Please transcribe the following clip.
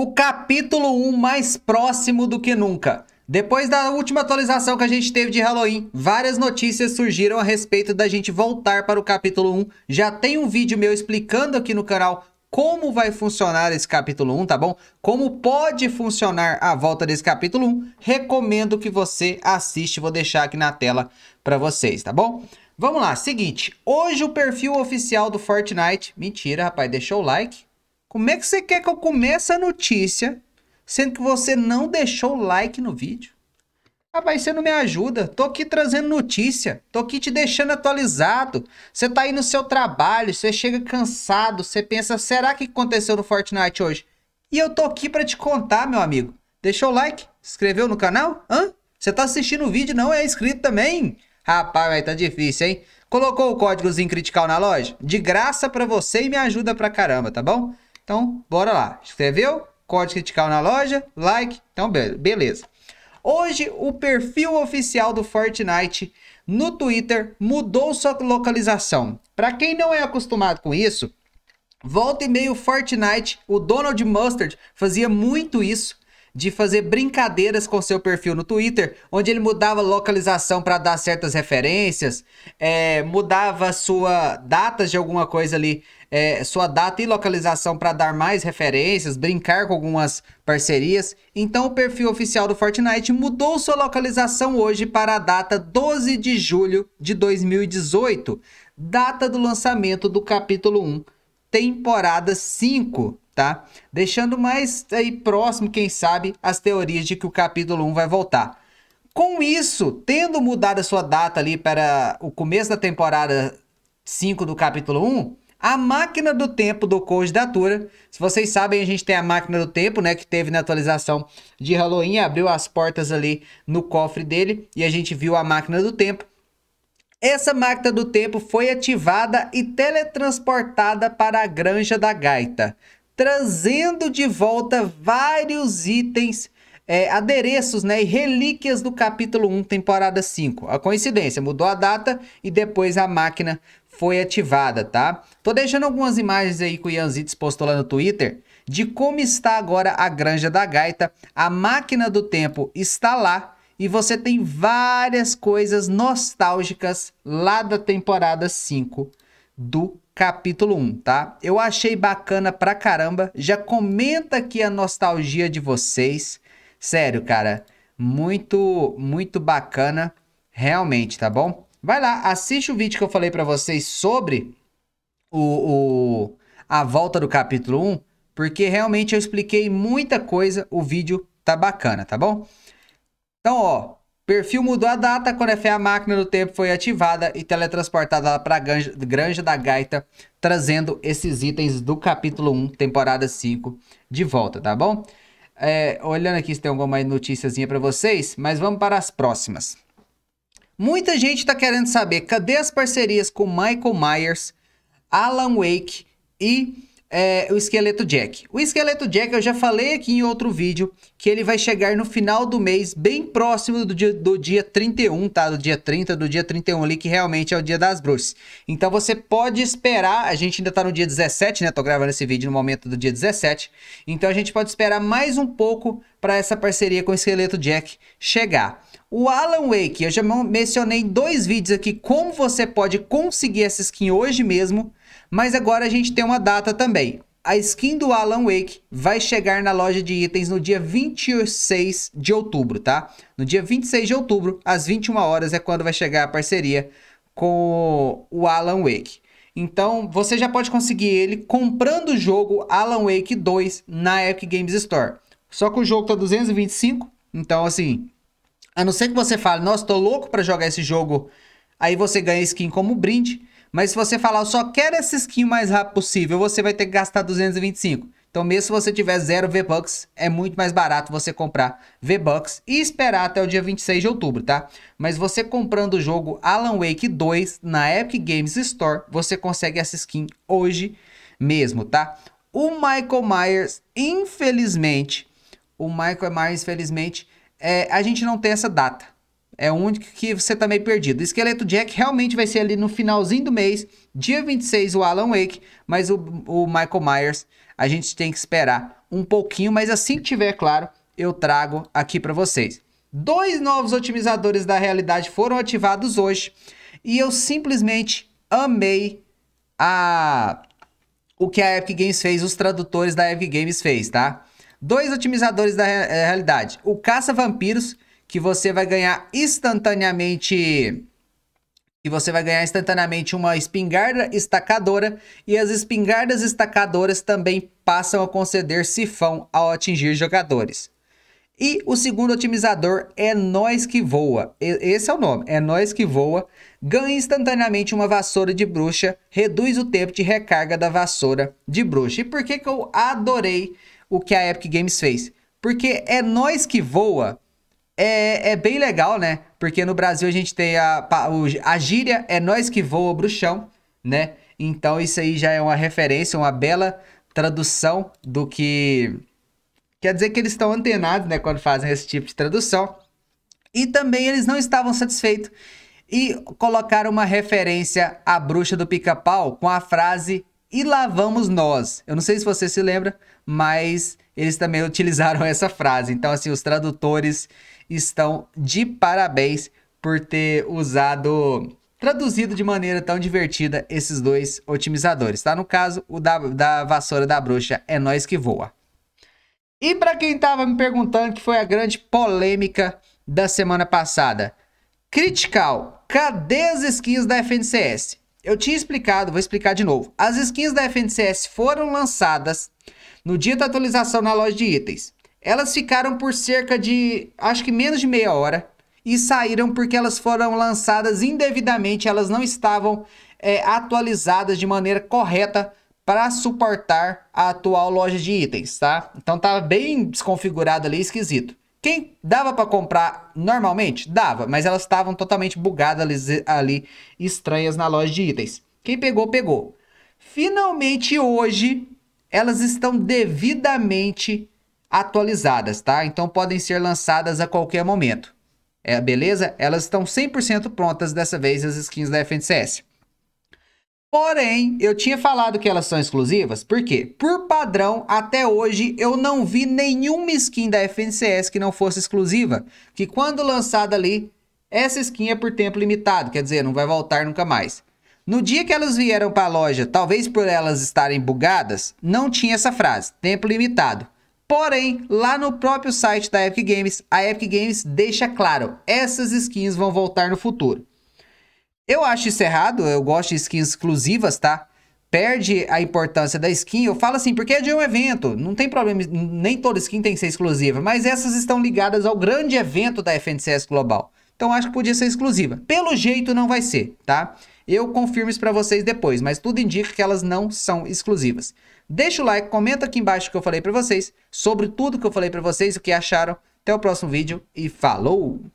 o capítulo 1 mais próximo do que nunca. Depois da última atualização que a gente teve de Halloween, várias notícias surgiram a respeito da gente voltar para o capítulo 1. Já tem um vídeo meu explicando aqui no canal como vai funcionar esse capítulo 1, tá bom? Como pode funcionar a volta desse capítulo 1. Recomendo que você assista, vou deixar aqui na tela para vocês, tá bom? Vamos lá, seguinte, hoje o perfil oficial do Fortnite, mentira, rapaz, deixou o like, como é que você quer que eu comece a notícia sendo que você não deixou o like no vídeo? Rapaz, você não me ajuda. Tô aqui trazendo notícia. Tô aqui te deixando atualizado. Você tá aí no seu trabalho, você chega cansado, você pensa, será que aconteceu no Fortnite hoje? E eu tô aqui para te contar, meu amigo. Deixou o like? Inscreveu no canal? Hã? Você tá assistindo o vídeo não é inscrito também? Rapaz, vai tá difícil, hein? Colocou o códigozinho critical na loja? De graça para você e me ajuda pra caramba, tá bom? Então, bora lá. Escreveu? Código critical na loja, like. Então, beleza. Hoje, o perfil oficial do Fortnite no Twitter mudou sua localização. Para quem não é acostumado com isso, volta e meio Fortnite, o Donald Mustard fazia muito isso de fazer brincadeiras com seu perfil no Twitter, onde ele mudava localização para dar certas referências, é, mudava sua data de alguma coisa ali, é, sua data e localização para dar mais referências, brincar com algumas parcerias. Então o perfil oficial do Fortnite mudou sua localização hoje para a data 12 de julho de 2018, data do lançamento do capítulo 1, temporada 5 tá? Deixando mais aí próximo, quem sabe, as teorias de que o capítulo 1 vai voltar. Com isso, tendo mudado a sua data ali para o começo da temporada 5 do capítulo 1, a máquina do tempo do Code da Tura. Se vocês sabem, a gente tem a máquina do tempo, né? Que teve na atualização de Halloween, abriu as portas ali no cofre dele e a gente viu a máquina do tempo. Essa máquina do tempo foi ativada e teletransportada para a Granja da Gaita trazendo de volta vários itens, é, adereços né, e relíquias do capítulo 1, temporada 5. A coincidência, mudou a data e depois a máquina foi ativada, tá? Tô deixando algumas imagens aí que o Ianzites postou lá no Twitter de como está agora a Granja da Gaita. A máquina do tempo está lá e você tem várias coisas nostálgicas lá da temporada 5 do capítulo 1, tá? Eu achei bacana pra caramba. Já comenta aqui a nostalgia de vocês. Sério, cara, muito, muito bacana realmente, tá bom? Vai lá, assiste o vídeo que eu falei pra vocês sobre o, o a volta do capítulo 1, porque realmente eu expliquei muita coisa, o vídeo tá bacana, tá bom? Então, ó, Perfil mudou a data quando a máquina do tempo foi ativada e teletransportada para a granja, da Gaita, trazendo esses itens do capítulo 1, temporada 5, de volta, tá bom? É, olhando aqui se tem alguma noticiazinha para vocês, mas vamos para as próximas. Muita gente está querendo saber cadê as parcerias com Michael Myers, Alan Wake e é, o esqueleto Jack. O esqueleto Jack eu já falei aqui em outro vídeo que ele vai chegar no final do mês, bem próximo do dia, do dia 31, tá? Do dia 30, do dia 31 ali, que realmente é o dia das bruxas. Então você pode esperar, a gente ainda tá no dia 17, né? Tô gravando esse vídeo no momento do dia 17. Então a gente pode esperar mais um pouco para essa parceria com o Esqueleto Jack chegar. O Alan Wake, eu já mencionei em dois vídeos aqui como você pode conseguir essa skin hoje mesmo, mas agora a gente tem uma data também. A skin do Alan Wake vai chegar na loja de itens no dia 26 de outubro, tá? No dia 26 de outubro, às 21 horas, é quando vai chegar a parceria com o Alan Wake. Então, você já pode conseguir ele comprando o jogo Alan Wake 2 na Epic Games Store. Só que o jogo tá 225, então assim, a não ser que você fale, nossa, tô louco para jogar esse jogo, aí você ganha skin como brinde. Mas se você falar, eu só quero essa skin o mais rápido possível, você vai ter que gastar 225. Então mesmo se você tiver zero V-Bucks, é muito mais barato você comprar V-Bucks e esperar até o dia 26 de outubro, tá? Mas você comprando o jogo Alan Wake 2 na Epic Games Store, você consegue essa skin hoje mesmo, tá? O Michael Myers, infelizmente, o Michael é Myers, felizmente, é, a gente não tem essa data. É o único que você tá meio perdido. O Esqueleto Jack realmente vai ser ali no finalzinho do mês, dia 26, o Alan Wake, mas o, o Michael Myers a gente tem que esperar um pouquinho, mas assim que tiver claro, eu trago aqui para vocês. Dois novos otimizadores da realidade foram ativados hoje e eu simplesmente amei a o que a Epic Games fez, os tradutores da Epic Games fez, tá? Dois otimizadores da eh, realidade. O caça-vampiros, que você vai ganhar instantaneamente... Que você vai ganhar instantaneamente uma espingarda estacadora. E as espingardas estacadoras também passam a conceder sifão ao atingir jogadores. E o segundo otimizador é Nós que Voa. Esse é o nome, é Nós que Voa. Ganha instantaneamente uma vassoura de bruxa, reduz o tempo de recarga da vassoura de bruxa. E por que, que eu adorei o que a Epic Games fez. Porque é nós que voa. É, é bem legal, né? Porque no Brasil a gente tem a, a gíria é nós que voa bruxão, né? Então isso aí já é uma referência, uma bela tradução do que. Quer dizer que eles estão antenados, né? Quando fazem esse tipo de tradução. E também eles não estavam satisfeitos e colocaram uma referência à bruxa do pica-pau com a frase E lá vamos nós. Eu não sei se você se lembra, mas eles também utilizaram essa frase. Então, assim, os tradutores estão de parabéns por ter usado, traduzido de maneira tão divertida esses dois otimizadores, tá? No caso, o da, da vassoura da bruxa é nós que voa. E para quem estava me perguntando, que foi a grande polêmica da semana passada. Critical, cadê as skins da FNCS? Eu tinha explicado, vou explicar de novo. As skins da FNCS foram lançadas no dia da atualização na loja de itens. Elas ficaram por cerca de, acho que menos de meia hora, e saíram porque elas foram lançadas indevidamente, elas não estavam é, atualizadas de maneira correta para suportar a atual loja de itens, tá? Então tava bem desconfigurado ali, esquisito. Quem dava para comprar normalmente? Dava, mas elas estavam totalmente bugadas ali, ali, estranhas na loja de itens. Quem pegou, pegou. Finalmente hoje elas estão devidamente atualizadas, tá? Então podem ser lançadas a qualquer momento. É, beleza? Elas estão 100% prontas dessa vez as skins da FNCS. Porém, eu tinha falado que elas são exclusivas, Por quê? por padrão, até hoje eu não vi nenhuma skin da FNCS que não fosse exclusiva, que quando lançada ali, essa skin é por tempo limitado, quer dizer, não vai voltar nunca mais. No dia que elas vieram para a loja, talvez por elas estarem bugadas, não tinha essa frase, tempo limitado. Porém, lá no próprio site da Epic Games, a Epic Games deixa claro, essas skins vão voltar no futuro. Eu acho isso errado, eu gosto de skins exclusivas, tá? Perde a importância da skin, eu falo assim, porque é de um evento, não tem problema, nem toda skin tem que ser exclusiva, mas essas estão ligadas ao grande evento da FNCS Global. Então acho que podia ser exclusiva. Pelo jeito não vai ser, tá? Eu confirmo isso para vocês depois, mas tudo indica que elas não são exclusivas. Deixa o like, comenta aqui embaixo o que eu falei para vocês, sobre tudo que eu falei para vocês, o que acharam. Até o próximo vídeo e falou!